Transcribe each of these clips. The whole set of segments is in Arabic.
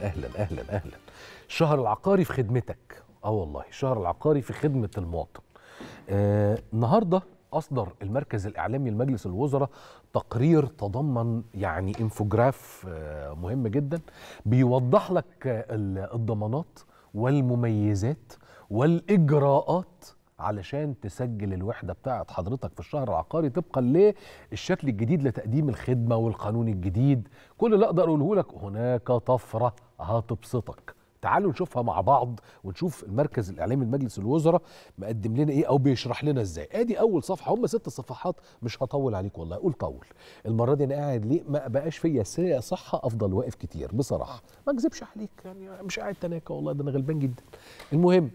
اهلا اهلا اهلا الشهر العقاري في خدمتك اه والله الشهر العقاري في خدمه المواطن آه النهارده اصدر المركز الاعلامي لمجلس الوزراء تقرير تضمن يعني انفوجراف آه مهم جدا بيوضح لك آه، الضمانات والمميزات والاجراءات علشان تسجل الوحده بتاعت حضرتك في الشهر العقاري طبقا للشكل الجديد لتقديم الخدمه والقانون الجديد كل اللي اقدر اقوله لك هناك طفره هتبسطك تعالوا نشوفها مع بعض ونشوف المركز الاعلامي لمجلس الوزراء مقدم لنا ايه او بيشرح لنا ازاي ادي اول صفحه هم ست صفحات مش هطول عليك والله قول طول المره دي انا قاعد ليه ما بقاش فيا صحه افضل واقف كتير بصراحه ما اكذبش عليك يعني مش قاعد تناكه والله ده انا غلبان جدا المهم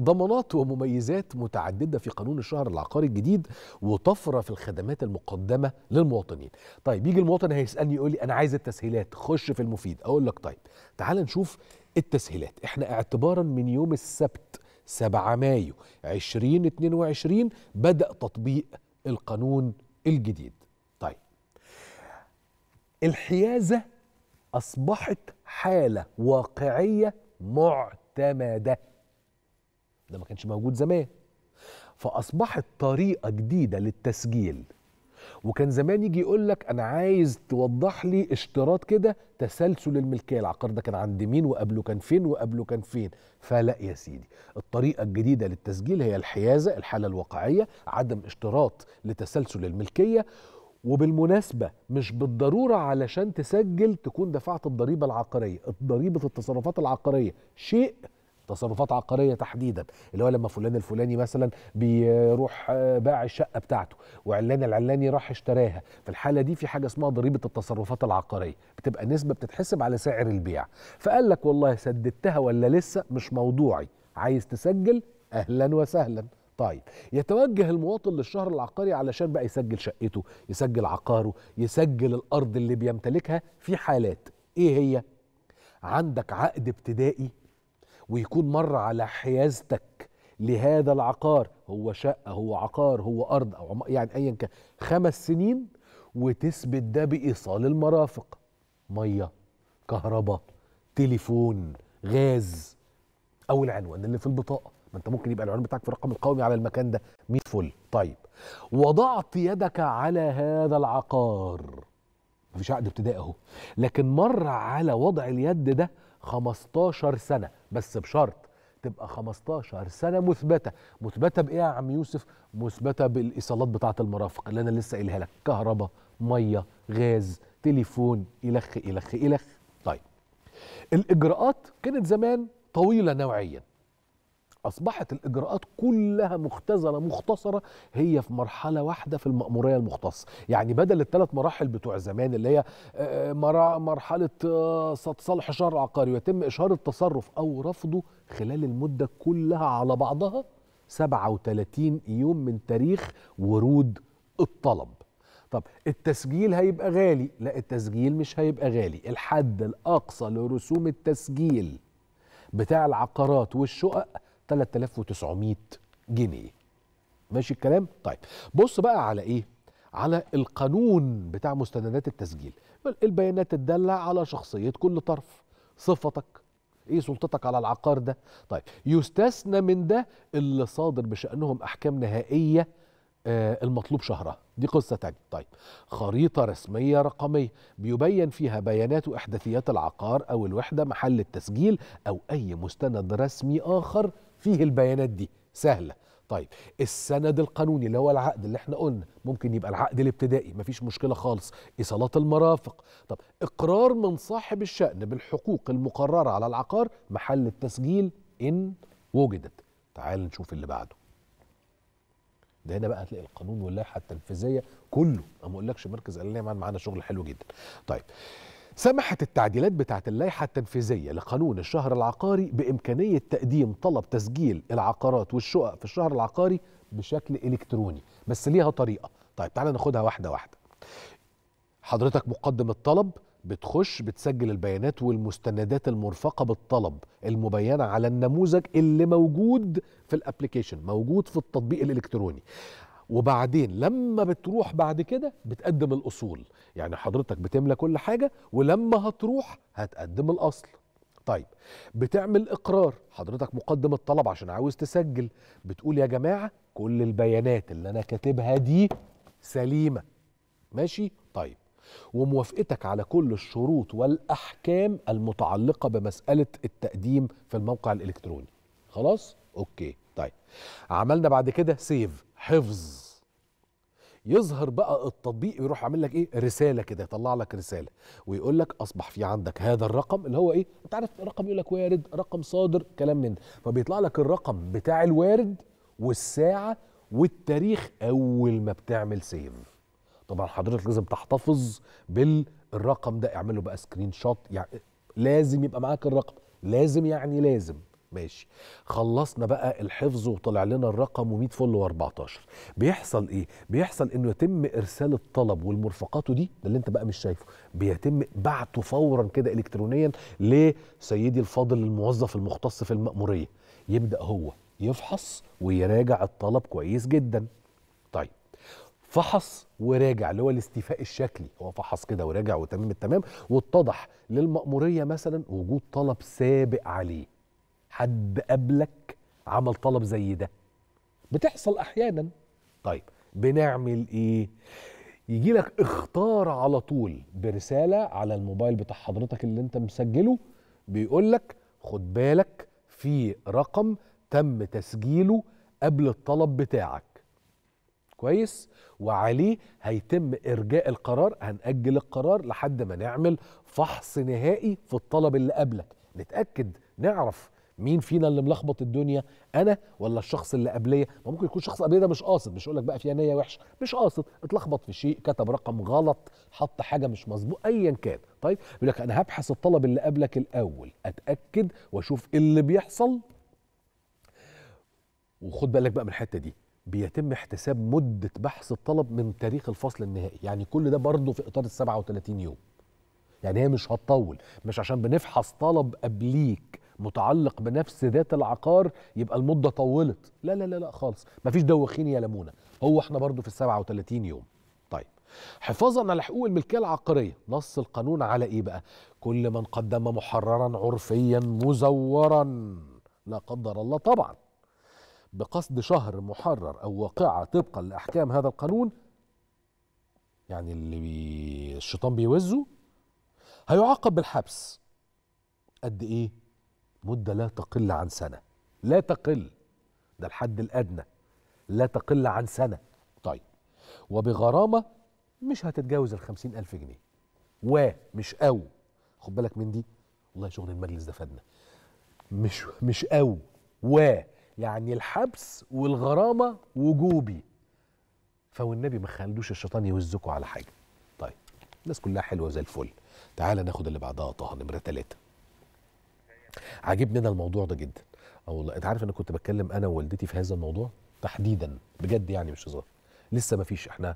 ضمانات ومميزات متعددة في قانون الشهر العقاري الجديد وطفرة في الخدمات المقدمة للمواطنين طيب يجي المواطن هيسألني يقول لي أنا عايز التسهيلات خش في المفيد أقول لك طيب تعال نشوف التسهيلات احنا اعتبارا من يوم السبت 7 مايو 2022 بدأ تطبيق القانون الجديد طيب الحيازة أصبحت حالة واقعية معتمدة ده ما كانش موجود زمان فاصبحت طريقه جديده للتسجيل وكان زمان يجي يقول لك انا عايز توضح لي اشتراط كده تسلسل الملكيه العقار ده كان عند مين وقبله كان فين وقبله كان فين فلا يا سيدي الطريقه الجديده للتسجيل هي الحيازه الحاله الواقعيه عدم اشتراط لتسلسل الملكيه وبالمناسبة مش بالضرورة علشان تسجل تكون دفعت الضريبة العقارية ضريبة التصرفات العقارية شيء تصرفات عقاريه تحديدا اللي هو لما فلان الفلاني مثلا بيروح آه، باع الشقه بتاعته وعلان العلاني راح اشتراها في الحاله دي في حاجه اسمها ضريبه التصرفات العقاريه بتبقى نسبه بتتحسب على سعر البيع فقال لك والله سددتها ولا لسه مش موضوعي عايز تسجل اهلا وسهلا طيب يتوجه المواطن للشهر العقاري علشان بقى يسجل شقته يسجل عقاره يسجل الارض اللي بيمتلكها في حالات ايه هي عندك عقد ابتدائي ويكون مر على حيازتك لهذا العقار هو شقة هو عقار هو أرض أو يعني أيا كان خمس سنين وتثبت ده بإيصال المرافق مية كهرباء تليفون غاز أو العنوان اللي في البطاقة ما أنت ممكن يبقى العنوان بتاعك في الرقم القومي على المكان ده 100 فل طيب وضعت يدك على هذا العقار مفيش عقد ابتدائي اهو لكن مر على وضع اليد ده 15 سنه بس بشرط تبقى 15 سنه مثبته مثبته بايه يا عم يوسف مثبته بالايصالات بتاعه المرافق اللي انا لسه قايلها لك كهرباء ميه غاز تليفون الخ الخ الخ طيب الاجراءات كانت زمان طويله نوعيا اصبحت الاجراءات كلها مختزله مختصره هي في مرحله واحده في الماموريه المختصه يعني بدل الثلاث مراحل بتوع زمان اللي هي آه، آه، مرحله آه، صلح شرع عقاري ويتم اشهار التصرف او رفضه خلال المده كلها على بعضها 37 يوم من تاريخ ورود الطلب طب التسجيل هيبقى غالي لا التسجيل مش هيبقى غالي الحد الأقصى لرسوم التسجيل بتاع العقارات والشقق 3900 جنيه ماشي الكلام طيب بص بقى على ايه على القانون بتاع مستندات التسجيل البيانات تدل على شخصيه كل طرف صفتك ايه سلطتك على العقار ده طيب يستثنى من ده اللي صادر بشانهم احكام نهائيه آه المطلوب شهرها دي قصه تانية طيب خريطه رسميه رقميه بيبين فيها بيانات واحداثيات العقار او الوحده محل التسجيل او اي مستند رسمي اخر فيه البيانات دي سهله طيب السند القانوني اللي هو العقد اللي احنا قلنا ممكن يبقى العقد الابتدائي مفيش مشكله خالص ايصالات المرافق طب اقرار من صاحب الشان بالحقوق المقرره على العقار محل التسجيل ان وجدت تعال نشوف اللي بعده ده هنا بقى هتلاقي القانون واللائحه التنفيذيه كله ما اقولكش مركز الاعلام معانا شغل حلو جدا طيب سمحت التعديلات بتاعت اللائحة التنفيذية لقانون الشهر العقاري بإمكانية تقديم طلب تسجيل العقارات والشقق في الشهر العقاري بشكل إلكتروني بس ليها طريقة طيب تعالى ناخدها واحدة واحدة حضرتك مقدم الطلب بتخش بتسجل البيانات والمستندات المرفقه بالطلب المبينه على النموذج اللي موجود في الابلكيشن موجود في التطبيق الالكتروني وبعدين لما بتروح بعد كده بتقدم الاصول يعني حضرتك بتملى كل حاجه ولما هتروح هتقدم الاصل طيب بتعمل اقرار حضرتك مقدم الطلب عشان عاوز تسجل بتقول يا جماعه كل البيانات اللي انا كاتبها دي سليمه ماشي طيب وموافقتك على كل الشروط والاحكام المتعلقه بمساله التقديم في الموقع الالكتروني خلاص اوكي طيب عملنا بعد كده سيف حفظ يظهر بقى التطبيق يروح عامل لك ايه رساله كده يطلع لك رساله ويقول لك اصبح في عندك هذا الرقم اللي هو ايه انت عارف رقم يقول لك وارد رقم صادر كلام من ده فبيطلع لك الرقم بتاع الوارد والساعه والتاريخ اول ما بتعمل سيف طبعا حضرتك لازم تحتفظ بالرقم ده اعمل له بقى سكرين شوت يعني لازم يبقى معاك الرقم لازم يعني لازم ماشي خلصنا بقى الحفظ وطلع لنا الرقم و100 فل و14 بيحصل ايه بيحصل انه يتم ارسال الطلب والمرفقات دي ده اللي انت بقى مش شايفه بيتم بعته فورا كده الكترونيا لسيدي الفاضل الموظف المختص في المأمورية يبدأ هو يفحص ويراجع الطلب كويس جدا طيب فحص وراجع اللي هو الاستيفاء الشكلي هو فحص كده وراجع وتمام التمام واتضح للمأمورية مثلا وجود طلب سابق عليه حد قبلك عمل طلب زي ده بتحصل احيانا طيب بنعمل ايه يجي لك اختار على طول برساله على الموبايل بتاع حضرتك اللي انت مسجله بيقول لك خد بالك في رقم تم تسجيله قبل الطلب بتاعك كويس وعليه هيتم ارجاء القرار هنأجل القرار لحد ما نعمل فحص نهائي في الطلب اللي قبلك نتأكد نعرف مين فينا اللي ملخبط الدنيا انا ولا الشخص اللي قبليه ما ممكن يكون شخص قبليه ده مش قاصد مش اقول لك بقى فيها نيه وحشه مش قاصد اتلخبط في شيء كتب رقم غلط حط حاجه مش مظبوط ايا كان طيب يقول لك انا هبحث الطلب اللي قبلك الاول اتاكد واشوف ايه اللي بيحصل وخد بالك بقى من الحته دي بيتم احتساب مدة بحث الطلب من تاريخ الفصل النهائي يعني كل ده برضه في إطار ال 37 يوم يعني هي مش هتطول مش عشان بنفحص طلب قبليك متعلق بنفس ذات العقار يبقى المده طولت لا لا لا لا خالص مفيش دوخين يا لمونه هو احنا برضو في ال 37 يوم طيب حفاظا على حقوق الملكيه العقاريه نص القانون على ايه بقى كل من قدم محررا عرفيا مزورا لا قدر الله طبعا بقصد شهر محرر او واقعه طبقا لاحكام هذا القانون يعني اللي بي الشيطان بيوزه هيعاقب بالحبس قد ايه مدة لا تقل عن سنة لا تقل ده الحد الأدنى لا تقل عن سنة طيب وبغرامة مش هتتجاوز ال ألف جنيه ومش أو خد بالك من دي والله شغل المجلس ده فادنا مش مش أو و يعني الحبس والغرامة وجوبي فوالنبي ما خلوش الشيطان يوزكوا على حاجة طيب الناس كلها حلوة زي الفل تعالى ناخد اللي بعدها طه نمرة ثلاثه عاجبني انا الموضوع ده جدا والله انت عارف انا كنت بتكلم انا ووالدتي في هذا الموضوع تحديدا بجد يعني مش هزار لسه ما فيش احنا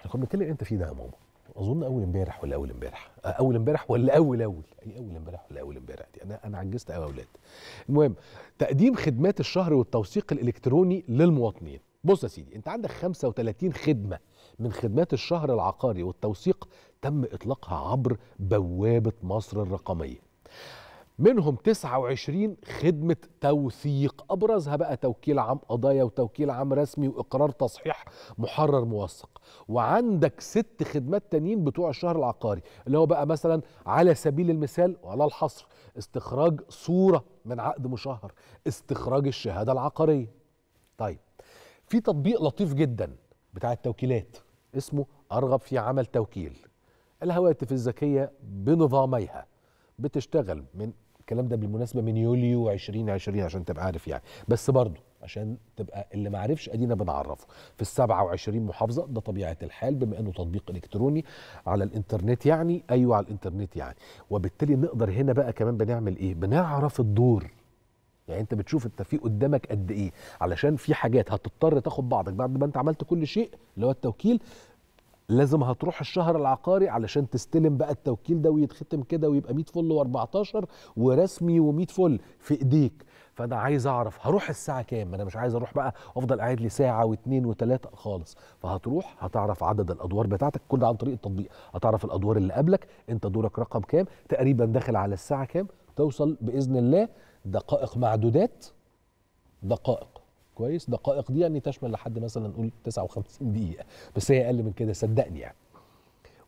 احنا كنا بنتكلم انت فيه ده يا ماما اظن اول امبارح ولا اول امبارح اول امبارح ولا اول اول اي اول امبارح ولا اول امبارح دي انا انا عجزت قوي يا اولاد المهم تقديم خدمات الشهر والتوثيق الالكتروني للمواطنين بص يا سيدي انت عندك 35 خدمه من خدمات الشهر العقاري والتوثيق تم اطلاقها عبر بوابه مصر الرقميه منهم 29 خدمة توثيق أبرزها بقى توكيل عام قضايا وتوكيل عام رسمي وإقرار تصحيح محرر موثق وعندك ست خدمات تانيين بتوع الشهر العقاري اللي هو بقى مثلا على سبيل المثال وعلى الحصر استخراج صورة من عقد مشهر استخراج الشهادة العقارية طيب في تطبيق لطيف جدا بتاع التوكيلات اسمه أرغب في عمل توكيل الهواتف الذكية بنظاميها بتشتغل من الكلام ده بالمناسبه من يوليو 2020 عشان تبقى عارف يعني بس برضه عشان تبقى اللي ما عرفش ادينا بنعرفه في ال 27 محافظه ده طبيعه الحال بما انه تطبيق الكتروني على الانترنت يعني ايوه على الانترنت يعني وبالتالي نقدر هنا بقى كمان بنعمل ايه بنعرف الدور يعني انت بتشوف انت في قدامك قد ايه علشان في حاجات هتضطر تاخد بعضك بعد ما انت عملت كل شيء اللي هو التوكيل لازم هتروح الشهر العقاري علشان تستلم بقى التوكيل ده ويتختم كده ويبقى 100 فل و14 ورسمي و100 فل في ايديك فانا عايز اعرف هروح الساعه كام انا مش عايز اروح بقى افضل قاعد لي ساعه واثنين وثلاثه خالص فهتروح هتعرف عدد الادوار بتاعتك كل عن طريق التطبيق هتعرف الادوار اللي قبلك انت دورك رقم كام تقريبا داخل على الساعه كام توصل باذن الله دقائق معدودات دقائق كويس دقائق دي يعني تشمل لحد مثلا نقول 59 دقيقه بس هي اقل من كده صدقني يعني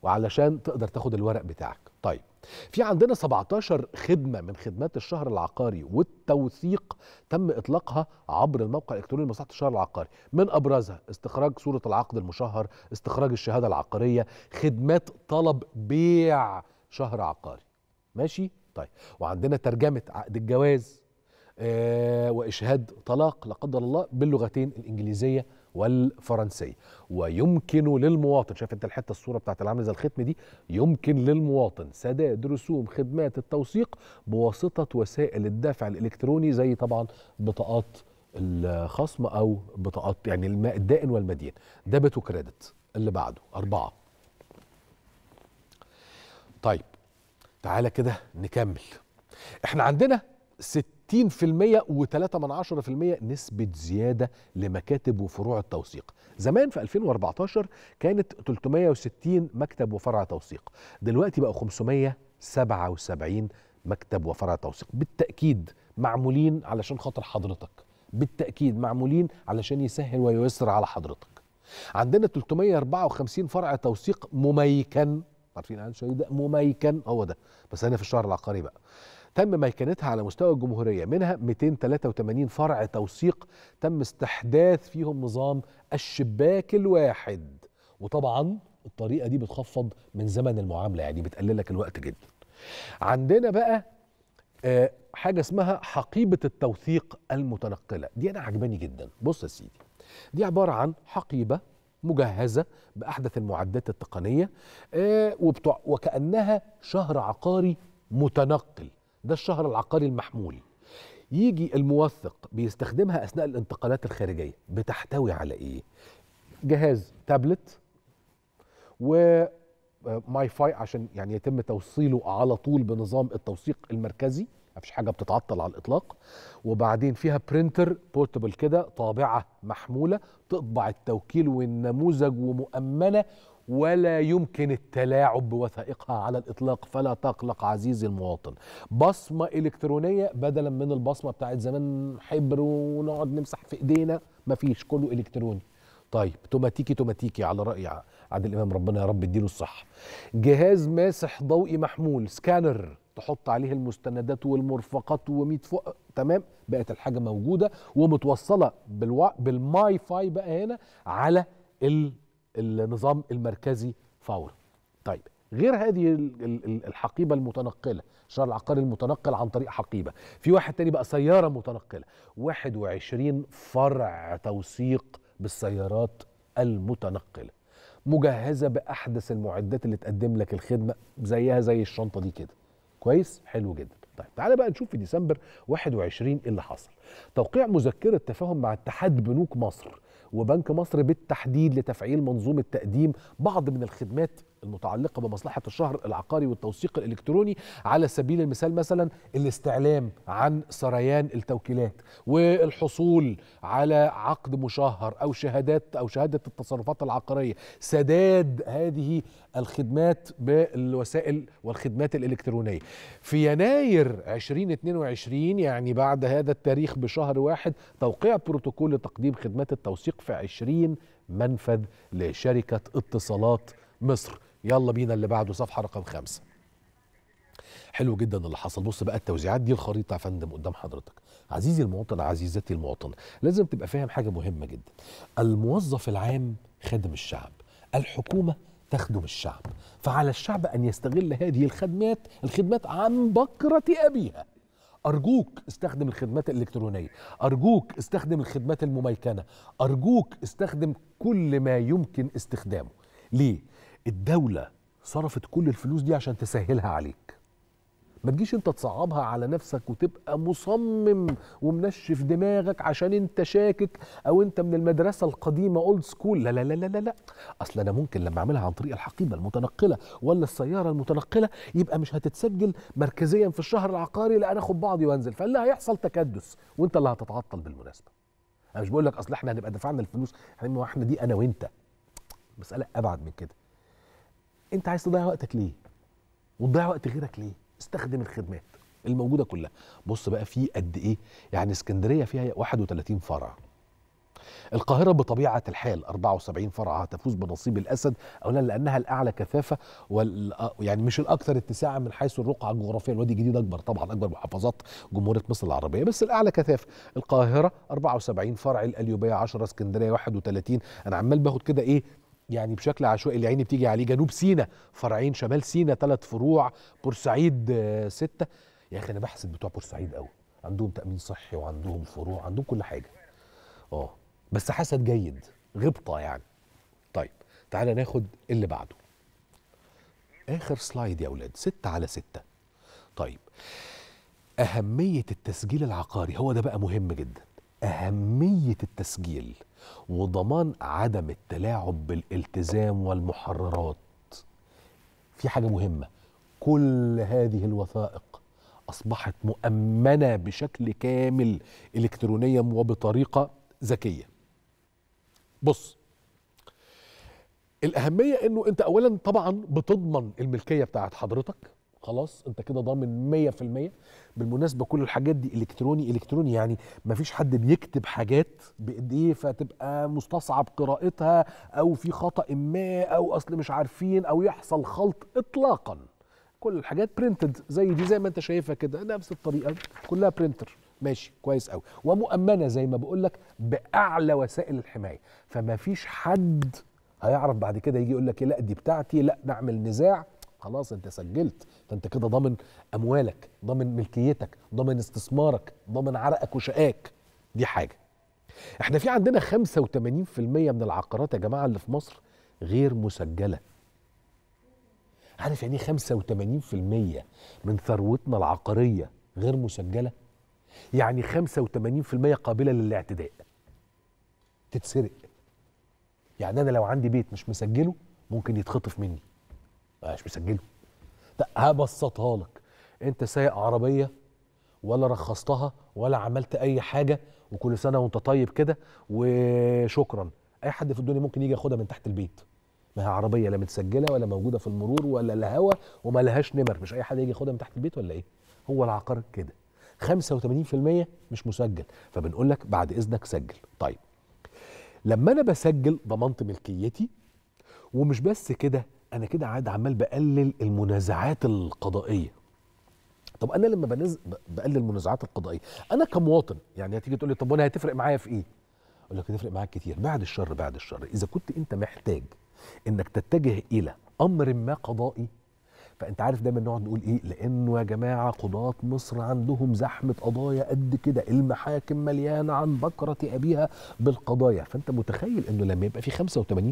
وعلشان تقدر تاخد الورق بتاعك طيب في عندنا 17 خدمة من خدمات الشهر العقاري والتوثيق تم إطلاقها عبر الموقع الإلكتروني لمصلحة الشهر العقاري من أبرزها استخراج صورة العقد المشهر استخراج الشهادة العقارية خدمات طلب بيع شهر عقاري ماشي؟ طيب وعندنا ترجمة عقد الجواز آه، وإشهاد طلاق لا قدر الله باللغتين الإنجليزية والفرنسية ويمكن للمواطن شايف انت الحته الصوره بتاعت العامل زي الختم دي يمكن للمواطن سداد رسوم خدمات التوثيق بواسطه وسائل الدفع الالكتروني زي طبعا بطاقات الخصم او بطاقات يعني الدائن والمدين ديبت وكريدت اللي بعده أربعة طيب تعالى كده نكمل احنا عندنا ست 60% و3 نسبة زيادة لمكاتب وفروع التوثيق زمان في 2014 كانت 360 مكتب وفرع توثيق دلوقتي بقى 577 مكتب وفرع توثيق بالتأكيد معمولين علشان خاطر حضرتك بالتأكيد معمولين علشان يسهل ويسر على حضرتك عندنا 354 فرع توثيق مميكن عارفين عن شيء إيه ده مميكن هو ده بس هنا في الشهر العقاري بقى تم ميكنتها على مستوى الجمهورية منها 283 فرع توثيق تم استحداث فيهم نظام الشباك الواحد وطبعا الطريقة دي بتخفض من زمن المعاملة يعني بتقلل لك الوقت جدا عندنا بقى آه، حاجة اسمها حقيبة التوثيق المتنقلة دي أنا عجباني جدا بص يا سيدي دي عبارة عن حقيبة مجهزة بأحدث المعدات التقنية آه، وكأنها شهر عقاري متنقل ده الشهر العقاري المحمول يجي الموثق بيستخدمها اثناء الانتقالات الخارجيه بتحتوي على ايه جهاز تابلت و ماي فاي عشان يعني يتم توصيله على طول بنظام التوثيق المركزي مفيش حاجه بتتعطل على الاطلاق وبعدين فيها برينتر بورتبل كده طابعه محموله تطبع التوكيل والنموذج ومؤمنه ولا يمكن التلاعب بوثائقها على الإطلاق فلا تقلق عزيزي المواطن بصمة إلكترونية بدلا من البصمة بتاعت زمان حبر ونقعد نمسح في إيدينا مفيش كله إلكتروني طيب توماتيكي توماتيكي على رأي عادل إمام ربنا يا رب يديله الصحة جهاز ماسح ضوئي محمول سكانر تحط عليه المستندات والمرفقات و100 فوق تمام بقت الحاجه موجوده ومتوصله بالوا... بالماي فاي بقى هنا على ال النظام المركزي فورا طيب غير هذه الحقيبه المتنقله شهر العقاري المتنقل عن طريق حقيبه في واحد تاني بقى سياره متنقله 21 فرع توثيق بالسيارات المتنقله مجهزه باحدث المعدات اللي تقدم لك الخدمه زيها زي الشنطه دي كده كويس حلو جدا طيب تعالى بقى نشوف في ديسمبر 21 إيه اللي حصل توقيع مذكره تفاهم مع اتحاد بنوك مصر وبنك مصر بالتحديد لتفعيل منظومه تقديم بعض من الخدمات المتعلقة بمصلحة الشهر العقاري والتوثيق الإلكتروني على سبيل المثال مثلا الاستعلام عن سريان التوكيلات والحصول على عقد مشهر أو شهادات أو شهادة التصرفات العقارية سداد هذه الخدمات بالوسائل والخدمات الإلكترونية في يناير 2022 يعني بعد هذا التاريخ بشهر واحد توقيع بروتوكول لتقديم خدمات التوثيق في 20 منفذ لشركة اتصالات مصر يلا بينا اللي بعده صفحه رقم خمسة حلو جدا اللي حصل بص بقى التوزيعات دي الخريطه يا فندم قدام حضرتك عزيزي المواطن عزيزتي المواطن لازم تبقى فاهم حاجه مهمه جدا الموظف العام خدم الشعب الحكومه تخدم الشعب فعلى الشعب ان يستغل هذه الخدمات الخدمات عن بكره ابيها أرجوك استخدم الخدمات الإلكترونية أرجوك استخدم الخدمات المميكنة أرجوك استخدم كل ما يمكن استخدامه ليه؟ الدولة صرفت كل الفلوس دي عشان تسهلها عليك ما تجيش انت تصعبها على نفسك وتبقى مصمم ومنشف دماغك عشان انت شاكك او انت من المدرسه القديمه اولد سكول لا لا لا لا لا اصل انا ممكن لما اعملها عن طريق الحقيبه المتنقله ولا السياره المتنقله يبقى مش هتتسجل مركزيا في الشهر العقاري لا انا اخد بعضي وانزل فاللي هيحصل تكدس وانت اللي هتتعطل بالمناسبه انا مش بقول لك اصل احنا هنبقى دفعنا الفلوس احنا دي انا وانت مساله ابعد من كده انت عايز تضيع وقتك ليه وتضيع وقت غيرك ليه استخدم الخدمات الموجوده كلها بص بقى في قد ايه يعني اسكندريه فيها 31 فرع القاهرة بطبيعة الحال 74 فرع هتفوز آه، بنصيب الأسد أولا لأنها الأعلى كثافة وال... آه، يعني مش الأكثر اتساعا من حيث الرقعة الجغرافية الوادي الجديد أكبر طبعا أكبر محافظات جمهورية مصر العربية بس الأعلى كثافة القاهرة 74 فرع الاليوبيه 10 اسكندرية 31 أنا عمال باخد كده إيه يعني بشكل عشوائي العين بتيجي عليه جنوب سينا فرعين شمال سينا ثلاث فروع بورسعيد آه، ستة يا اخي انا بحسد بتوع بورسعيد قوي عندهم تامين صحي وعندهم فروع عندهم كل حاجه اه بس حسد جيد غبطه يعني طيب تعالى ناخد اللي بعده اخر سلايد يا اولاد ستة على ستة طيب اهميه التسجيل العقاري هو ده بقى مهم جدا اهميه التسجيل وضمان عدم التلاعب بالالتزام والمحررات في حاجة مهمة كل هذه الوثائق أصبحت مؤمنة بشكل كامل إلكترونيا وبطريقة ذكية بص الأهمية أنه أنت أولا طبعا بتضمن الملكية بتاعت حضرتك خلاص انت كده ضامن 100% بالمناسبه كل الحاجات دي الكتروني الكتروني يعني ما فيش حد بيكتب حاجات بايديه فتبقى مستصعب قراءتها او في خطا ما او اصل مش عارفين او يحصل خلط اطلاقا كل الحاجات برنتد زي دي زي ما انت شايفها كده نفس الطريقه كلها برنتر ماشي كويس قوي ومؤمنه زي ما بقول لك باعلى وسائل الحمايه فما فيش حد هيعرف بعد كده يجي يقول لك لا دي بتاعتي لا نعمل نزاع خلاص انت سجلت فانت كده ضامن اموالك ضامن ملكيتك ضامن استثمارك ضامن عرقك وشقاك دي حاجه احنا في عندنا 85% من العقارات يا جماعه اللي في مصر غير مسجله عارف يعني ايه 85% من ثروتنا العقاريه غير مسجله يعني 85% قابله للاعتداء تتسرق يعني انا لو عندي بيت مش مسجله ممكن يتخطف مني مش مسجله لا هبسطها لك انت سايق عربيه ولا رخصتها ولا عملت اي حاجه وكل سنه وانت طيب كده وشكرا اي حد في الدنيا ممكن يجي ياخدها من تحت البيت ما هي عربيه لا متسجله ولا موجوده في المرور ولا الهوا وما لهاش نمر مش اي حد يجي ياخدها من تحت البيت ولا ايه هو العقار كده 85% مش مسجل فبنقول لك بعد اذنك سجل طيب لما انا بسجل ضمنت ملكيتي ومش بس كده انا كده عاد عمال بقلل المنازعات القضائيه طب انا لما بنز... بقلل المنازعات القضائيه انا كمواطن يعني هتيجي تقول لي طب وانا هتفرق معايا في ايه اقول لك هتفرق معاك كتير بعد الشر بعد الشر اذا كنت انت محتاج انك تتجه الى امر ما قضائي فانت عارف دايما نقعد نقول ايه لانه يا جماعه قضاه مصر عندهم زحمه قضايا قد كده المحاكم مليانه عن بكره ابيها بالقضايا فانت متخيل انه لما يبقى في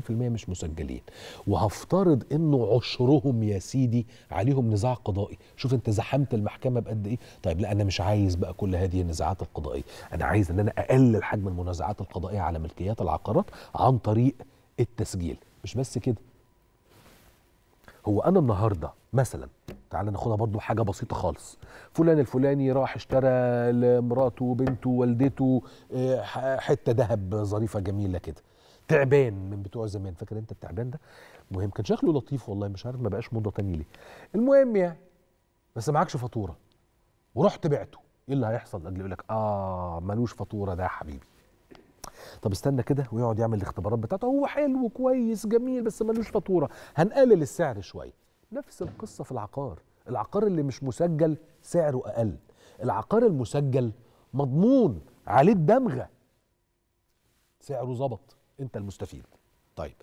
85% مش مسجلين وهفترض انه عشرهم يا سيدي عليهم نزاع قضائي شوف انت زحمت المحكمه بقد ايه طيب لا انا مش عايز بقى كل هذه النزاعات القضائيه انا عايز ان انا اقلل حجم المنازعات القضائيه على ملكيات العقارات عن طريق التسجيل مش بس كده هو انا النهارده مثلا تعال ناخدها برضو حاجه بسيطه خالص فلان الفلاني راح اشترى لمراته وبنته والدته آه، حته ذهب ظريفه جميله كده تعبان من بتوع زمان فاكر انت التعبان ده المهم كان شكله لطيف والله مش عارف ما بقاش موضه تانية ليه المهم يعني بس معكش فاتوره ورحت بعته ايه اللي هيحصل قال يقول لك اه ملوش فاتوره ده يا حبيبي طب استنى كده ويقعد يعمل الاختبارات بتاعته هو حلو كويس جميل بس ملوش فاتوره هنقلل السعر شويه نفس القصه في العقار العقار اللي مش مسجل سعره اقل العقار المسجل مضمون عليه الدمغه سعره ظبط انت المستفيد طيب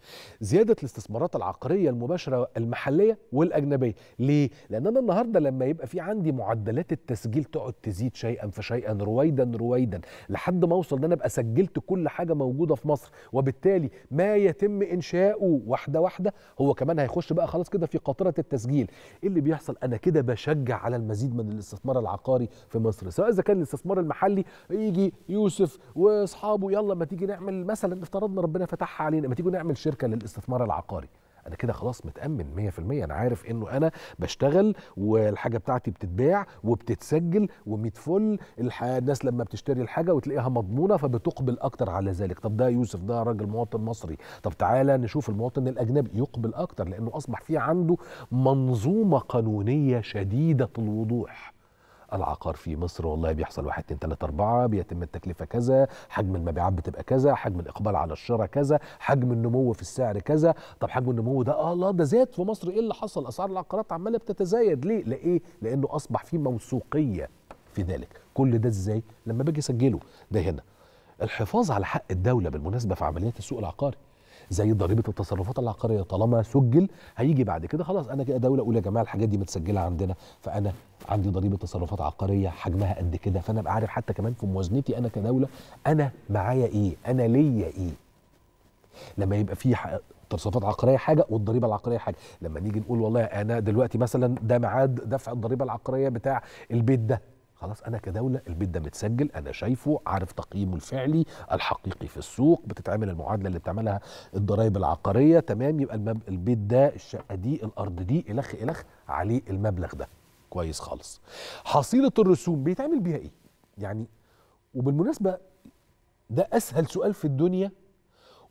زياده الاستثمارات العقاريه المباشره المحليه والاجنبيه ليه لان انا النهارده لما يبقى في عندي معدلات التسجيل تقعد تزيد شيئا فشيئا رويدا رويدا لحد ما اوصل ان انا ابقى سجلت كل حاجه موجوده في مصر وبالتالي ما يتم انشاؤه واحده واحده هو كمان هيخش بقى خلاص كده في قاطره التسجيل ايه اللي بيحصل انا كده بشجع على المزيد من الاستثمار العقاري في مصر سواء اذا كان الاستثمار المحلي يجي يوسف واصحابه يلا ما تيجي نعمل مثلا افترضنا ربنا فتحها علينا ما تيجي نعمل اعمل شركه للاستثمار العقاري انا كده خلاص متامن 100% انا عارف انه انا بشتغل والحاجه بتاعتي بتتباع وبتتسجل ومتفل الناس لما بتشتري الحاجه وتلاقيها مضمونه فبتقبل اكتر على ذلك طب ده يوسف ده راجل مواطن مصري طب تعالى نشوف المواطن الاجنبي يقبل اكتر لانه اصبح في عنده منظومه قانونيه شديده الوضوح العقار في مصر والله بيحصل واحد اتنين تلاته اربعه بيتم التكلفه كذا، حجم المبيعات بتبقى كذا، حجم الاقبال على الشراء كذا، حجم النمو في السعر كذا، طب حجم النمو ده آه الله ده زاد في مصر ايه اللي حصل؟ اسعار العقارات عماله بتتزايد ليه؟ لإيه؟ لانه اصبح في موثوقيه في ذلك، كل ده ازاي؟ لما باجي اسجله ده هنا الحفاظ على حق الدوله بالمناسبه في عمليات السوق العقاري زي ضريبه التصرفات العقاريه طالما سجل هيجي بعد كده خلاص انا كده دوله اقول يا جماعه الحاجات دي متسجله عندنا فانا عندي ضريبه تصرفات عقاريه حجمها قد كده فانا ابقى عارف حتى كمان في موازنتي انا كدوله انا معايا ايه انا ليا ايه لما يبقى في تصرفات عقاريه حاجه والضريبه العقاريه حاجه لما نيجي نقول والله انا دلوقتي مثلا ده ميعاد دفع الضريبه العقاريه بتاع البيت ده خلاص انا كدوله البيت ده متسجل انا شايفه عارف تقييمه الفعلي الحقيقي في السوق بتتعمل المعادله اللي بتعملها الضرايب العقاريه تمام يبقى البيت ده الشقه دي الارض دي الخ الخ عليه المبلغ ده كويس خالص حصيله الرسوم بيتعمل بيها ايه يعني وبالمناسبه ده اسهل سؤال في الدنيا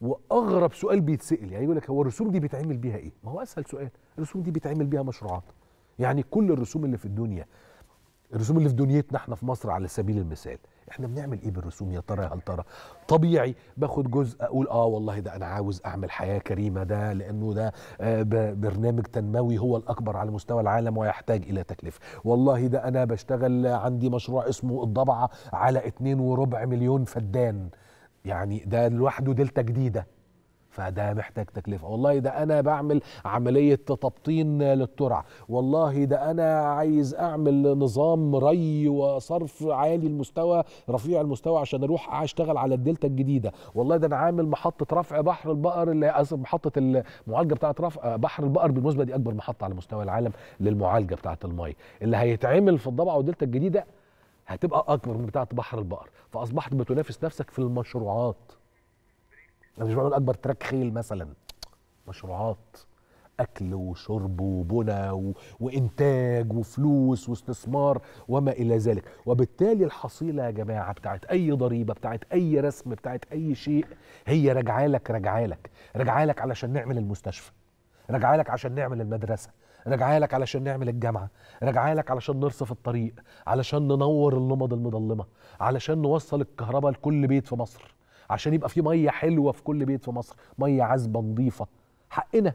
واغرب سؤال بيتسال يعني يقول لك هو الرسوم دي بيتعمل بيها ايه ما هو اسهل سؤال الرسوم دي بيتعمل بيها مشروعات يعني كل الرسوم اللي في الدنيا الرسوم اللي في دنيتنا احنا في مصر على سبيل المثال احنا بنعمل ايه بالرسوم يا ترى يا هل ترى طبيعي باخد جزء اقول اه والله ده انا عاوز اعمل حياه كريمه ده لانه ده آه برنامج تنموي هو الاكبر على مستوى العالم ويحتاج الى تكلفه والله ده انا بشتغل عندي مشروع اسمه الضبعه على اتنين وربع مليون فدان يعني ده لوحده دلتا جديده فده محتاج تكلفه والله ده انا بعمل عمليه تبطين للترعه والله ده انا عايز اعمل نظام ري وصرف عالي المستوى رفيع المستوى عشان اروح اشتغل على الدلتا الجديده والله ده انا عامل محطه رفع بحر البقر اللي محطه المعالجه بتاعه رفع بحر البقر بالمناسبه دي اكبر محطه على مستوى العالم للمعالجه بتاعه المي اللي هيتعمل في الضبعه والدلتا الجديده هتبقى اكبر من بتاعه بحر البقر فاصبحت بتنافس نفسك في المشروعات انا مش بقول اكبر تراك خيل مثلا مشروعات اكل وشرب وبنى و... وانتاج وفلوس واستثمار وما الى ذلك وبالتالي الحصيله يا جماعه بتاعت اي ضريبه بتاعت اي رسم بتاعت اي شيء هي راجعه راجعه لك لك راجعه لك علشان نعمل المستشفى راجعه لك عشان نعمل المدرسه راجعه لك علشان نعمل الجامعه راجعه لك علشان نرصف الطريق علشان ننور النمض المضلمه علشان نوصل الكهرباء لكل بيت في مصر عشان يبقى في ميه حلوه في كل بيت في مصر ميه عذبه نظيفه حقنا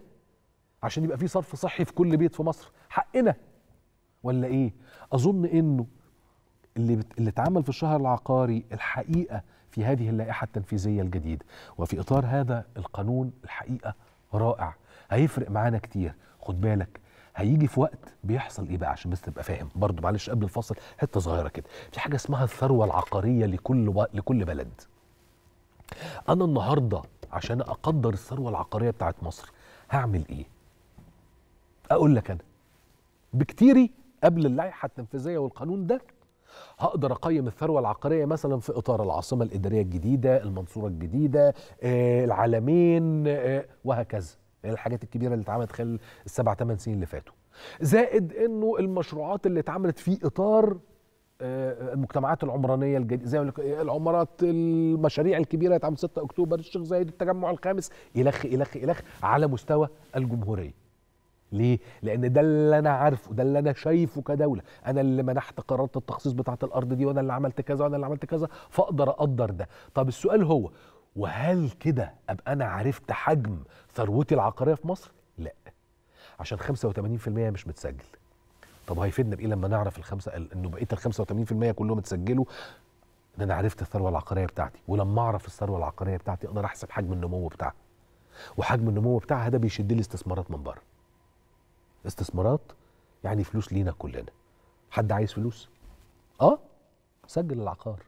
عشان يبقى في صرف صحي في كل بيت في مصر حقنا ولا ايه اظن انه اللي بت... اللي اتعمل في الشهر العقاري الحقيقه في هذه اللائحه التنفيذيه الجديده وفي اطار هذا القانون الحقيقه رائع هيفرق معانا كتير خد بالك هيجي في وقت بيحصل ايه بقى عشان بس تبقى فاهم برضه معلش قبل الفصل حته صغيره كده في حاجه اسمها الثروه العقاريه لكل و... لكل بلد انا النهارده عشان اقدر الثروه العقاريه بتاعت مصر هعمل ايه اقول لك انا بكتيري قبل اللائحه التنفيذيه والقانون ده هقدر اقيم الثروه العقاريه مثلا في اطار العاصمه الاداريه الجديده المنصوره الجديده آه، العالمين آه، وهكذا الحاجات الكبيره اللي اتعملت خلال السبع ثمان سنين اللي فاتوا زائد انه المشروعات اللي اتعملت في اطار آه، المجتمعات العمرانيه الجديده زي العمارات المشاريع الكبيره هتعمل 6 اكتوبر الشيخ زايد التجمع الخامس الخ الخ الخ على مستوى الجمهوريه ليه؟ لأن ده اللي أنا عارفه، ده اللي أنا شايفه كدولة، أنا اللي منحت قرارات التخصيص بتاعة الأرض دي وأنا اللي عملت كذا وأنا اللي عملت كذا، فأقدر أقدر ده. طب السؤال هو وهل كده أبقى أنا عرفت حجم ثروتي العقارية في مصر؟ لأ. عشان 85% مش متسجل. طب هيفيدنا بايه لما نعرف الخمسه انه بقيه ال 85% كلهم اتسجلوا ان انا عرفت الثروه العقاريه بتاعتي ولما اعرف الثروه العقاريه بتاعتي اقدر احسب حجم النمو بتاعها وحجم النمو بتاعها ده بيشد لي استثمارات من بره استثمارات يعني فلوس لينا كلنا حد عايز فلوس اه سجل العقار